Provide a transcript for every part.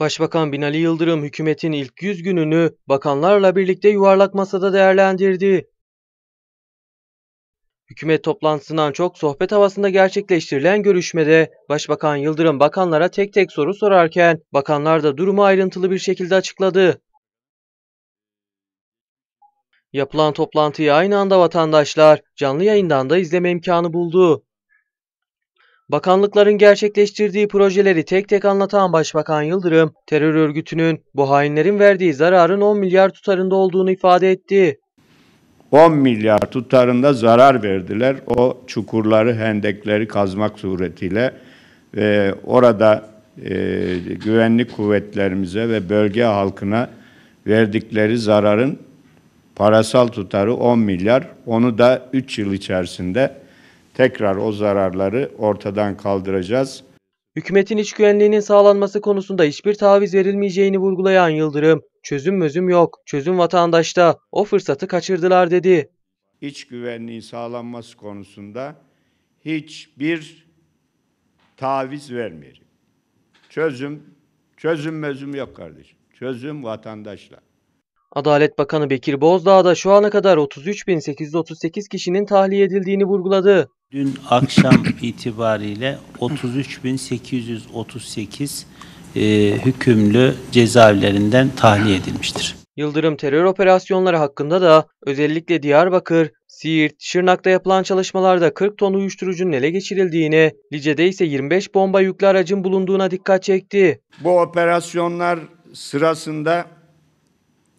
Başbakan Binali Yıldırım hükümetin ilk 100 gününü bakanlarla birlikte yuvarlak masada değerlendirdi. Hükümet toplantısından çok sohbet havasında gerçekleştirilen görüşmede Başbakan Yıldırım bakanlara tek tek soru sorarken bakanlar da durumu ayrıntılı bir şekilde açıkladı. Yapılan toplantıyı aynı anda vatandaşlar canlı yayından da izleme imkanı buldu. Bakanlıkların gerçekleştirdiği projeleri tek tek anlatan Başbakan Yıldırım, terör örgütünün bu hainlerin verdiği zararın 10 milyar tutarında olduğunu ifade etti. 10 milyar tutarında zarar verdiler. O çukurları, hendekleri kazmak suretiyle ve orada e, güvenlik kuvvetlerimize ve bölge halkına verdikleri zararın parasal tutarı 10 milyar. Onu da 3 yıl içerisinde tekrar o zararları ortadan kaldıracağız. Hükümetin iç güvenliğinin sağlanması konusunda hiçbir taviz verilmeyeceğini vurgulayan Yıldırım, çözüm mözüm yok, çözüm vatandaşta, o fırsatı kaçırdılar dedi. İç güvenliğin sağlanması konusunda hiçbir taviz vermeyelim. Çözüm, çözüm mözüm yok kardeşim. Çözüm vatandaşla. Adalet Bakanı Bekir Bozdağ da şu ana kadar 33.838 kişinin tahliye edildiğini vurguladı. Dün akşam itibariyle 33.838 e, hükümlü cezaevlerinden tahliye edilmiştir. Yıldırım terör operasyonları hakkında da özellikle Diyarbakır, Siirt, Şırnak'ta yapılan çalışmalarda 40 ton uyuşturucunun ele geçirildiğini, Lice'de ise 25 bomba yüklü aracın bulunduğuna dikkat çekti. Bu operasyonlar sırasında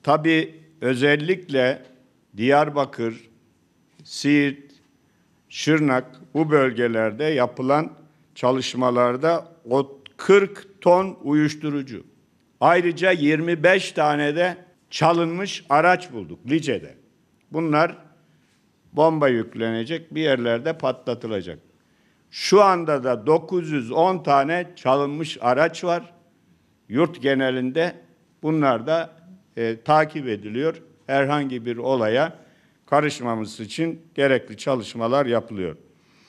Tabi özellikle Diyarbakır, Siirt, Şırnak bu bölgelerde yapılan çalışmalarda 40 ton uyuşturucu. Ayrıca 25 tane de çalınmış araç bulduk Lice'de. Bunlar bomba yüklenecek bir yerlerde patlatılacak. Şu anda da 910 tane çalınmış araç var. Yurt genelinde bunlar da e, takip ediliyor. Herhangi bir olaya karışmamız için gerekli çalışmalar yapılıyor.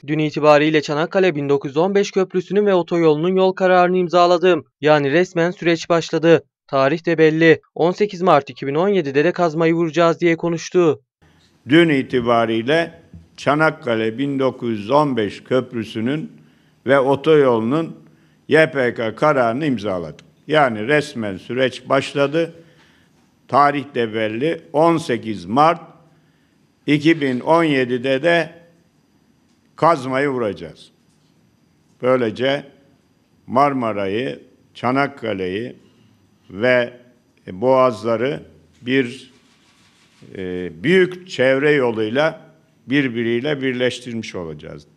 Dün itibariyle Çanakkale 1915 Köprüsü'nün ve otoyolunun yol kararını imzaladım. Yani resmen süreç başladı. Tarih de belli. 18 Mart 2017'de de kazmayı vuracağız diye konuştu. Dün itibariyle Çanakkale 1915 Köprüsü'nün ve otoyolunun YPK kararını imzaladık. Yani resmen süreç başladı. Tarih de belli. 18 Mart 2017'de de kazmayı vuracağız. Böylece Marmara'yı, Çanakkale'yi ve Boğazları bir e, büyük çevre yoluyla birbiriyle birleştirmiş olacağız.